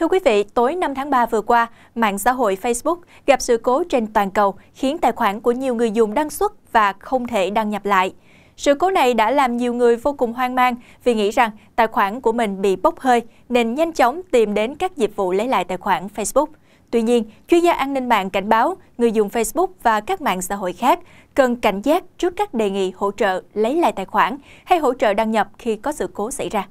Thưa quý vị, tối 5 tháng 3 vừa qua, mạng xã hội Facebook gặp sự cố trên toàn cầu khiến tài khoản của nhiều người dùng đăng xuất và không thể đăng nhập lại. Sự cố này đã làm nhiều người vô cùng hoang mang vì nghĩ rằng tài khoản của mình bị bốc hơi nên nhanh chóng tìm đến các dịch vụ lấy lại tài khoản Facebook. Tuy nhiên, chuyên gia an ninh mạng cảnh báo người dùng Facebook và các mạng xã hội khác cần cảnh giác trước các đề nghị hỗ trợ lấy lại tài khoản hay hỗ trợ đăng nhập khi có sự cố xảy ra.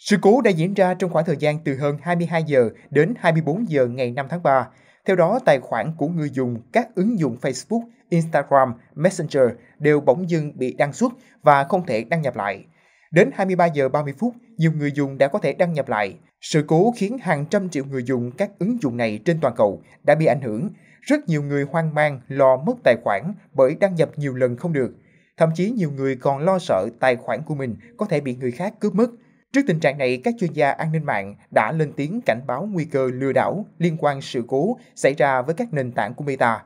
Sự cố đã diễn ra trong khoảng thời gian từ hơn 22 giờ đến 24 giờ ngày 5 tháng 3. Theo đó, tài khoản của người dùng các ứng dụng Facebook, Instagram, Messenger đều bỗng dưng bị đăng xuất và không thể đăng nhập lại. Đến 23 giờ 30 phút, nhiều người dùng đã có thể đăng nhập lại. Sự cố khiến hàng trăm triệu người dùng các ứng dụng này trên toàn cầu đã bị ảnh hưởng. Rất nhiều người hoang mang lo mất tài khoản bởi đăng nhập nhiều lần không được. Thậm chí nhiều người còn lo sợ tài khoản của mình có thể bị người khác cướp mất – Trước tình trạng này, các chuyên gia an ninh mạng đã lên tiếng cảnh báo nguy cơ lừa đảo liên quan sự cố xảy ra với các nền tảng của Meta.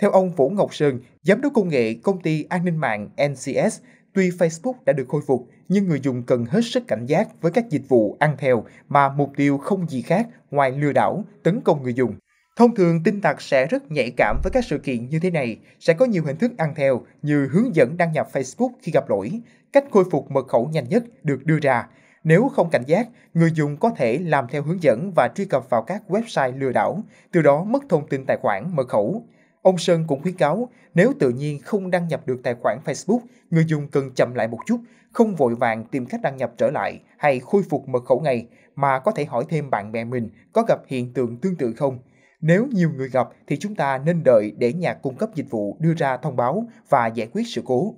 Theo ông Vũ Ngọc Sơn, giám đốc công nghệ công ty an ninh mạng NCS, tuy Facebook đã được khôi phục, nhưng người dùng cần hết sức cảnh giác với các dịch vụ ăn theo mà mục tiêu không gì khác ngoài lừa đảo, tấn công người dùng. Thông thường, tin tặc sẽ rất nhạy cảm với các sự kiện như thế này, sẽ có nhiều hình thức ăn theo như hướng dẫn đăng nhập Facebook khi gặp lỗi, cách khôi phục mật khẩu nhanh nhất được đưa ra, nếu không cảnh giác, người dùng có thể làm theo hướng dẫn và truy cập vào các website lừa đảo, từ đó mất thông tin tài khoản, mật khẩu. Ông Sơn cũng khuyến cáo, nếu tự nhiên không đăng nhập được tài khoản Facebook, người dùng cần chậm lại một chút, không vội vàng tìm cách đăng nhập trở lại hay khôi phục mật khẩu ngay, mà có thể hỏi thêm bạn bè mình có gặp hiện tượng tương tự không. Nếu nhiều người gặp thì chúng ta nên đợi để nhà cung cấp dịch vụ đưa ra thông báo và giải quyết sự cố.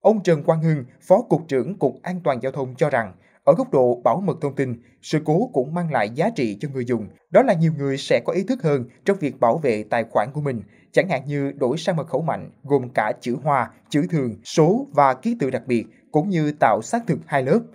Ông Trần Quang Hưng, Phó Cục trưởng Cục An toàn Giao thông cho rằng, ở góc độ bảo mật thông tin, sự cố cũng mang lại giá trị cho người dùng. Đó là nhiều người sẽ có ý thức hơn trong việc bảo vệ tài khoản của mình, chẳng hạn như đổi sang mật khẩu mạnh gồm cả chữ hoa, chữ thường, số và ký tự đặc biệt, cũng như tạo xác thực hai lớp –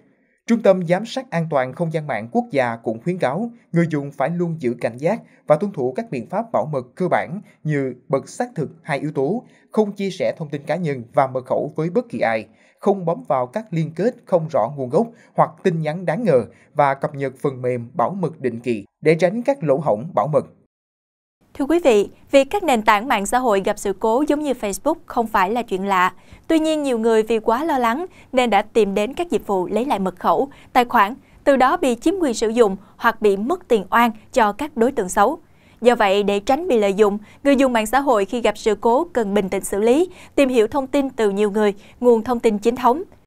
Trung tâm Giám sát An toàn Không gian mạng quốc gia cũng khuyến cáo người dùng phải luôn giữ cảnh giác và tuân thủ các biện pháp bảo mật cơ bản như bật xác thực hai yếu tố, không chia sẻ thông tin cá nhân và mật khẩu với bất kỳ ai, không bấm vào các liên kết không rõ nguồn gốc hoặc tin nhắn đáng ngờ và cập nhật phần mềm bảo mật định kỳ để tránh các lỗ hổng bảo mật Thưa quý vị, việc các nền tảng mạng xã hội gặp sự cố giống như Facebook không phải là chuyện lạ. Tuy nhiên, nhiều người vì quá lo lắng nên đã tìm đến các dịch vụ lấy lại mật khẩu, tài khoản, từ đó bị chiếm quyền sử dụng hoặc bị mất tiền oan cho các đối tượng xấu. Do vậy, để tránh bị lợi dụng, người dùng mạng xã hội khi gặp sự cố cần bình tĩnh xử lý, tìm hiểu thông tin từ nhiều người, nguồn thông tin chính thống.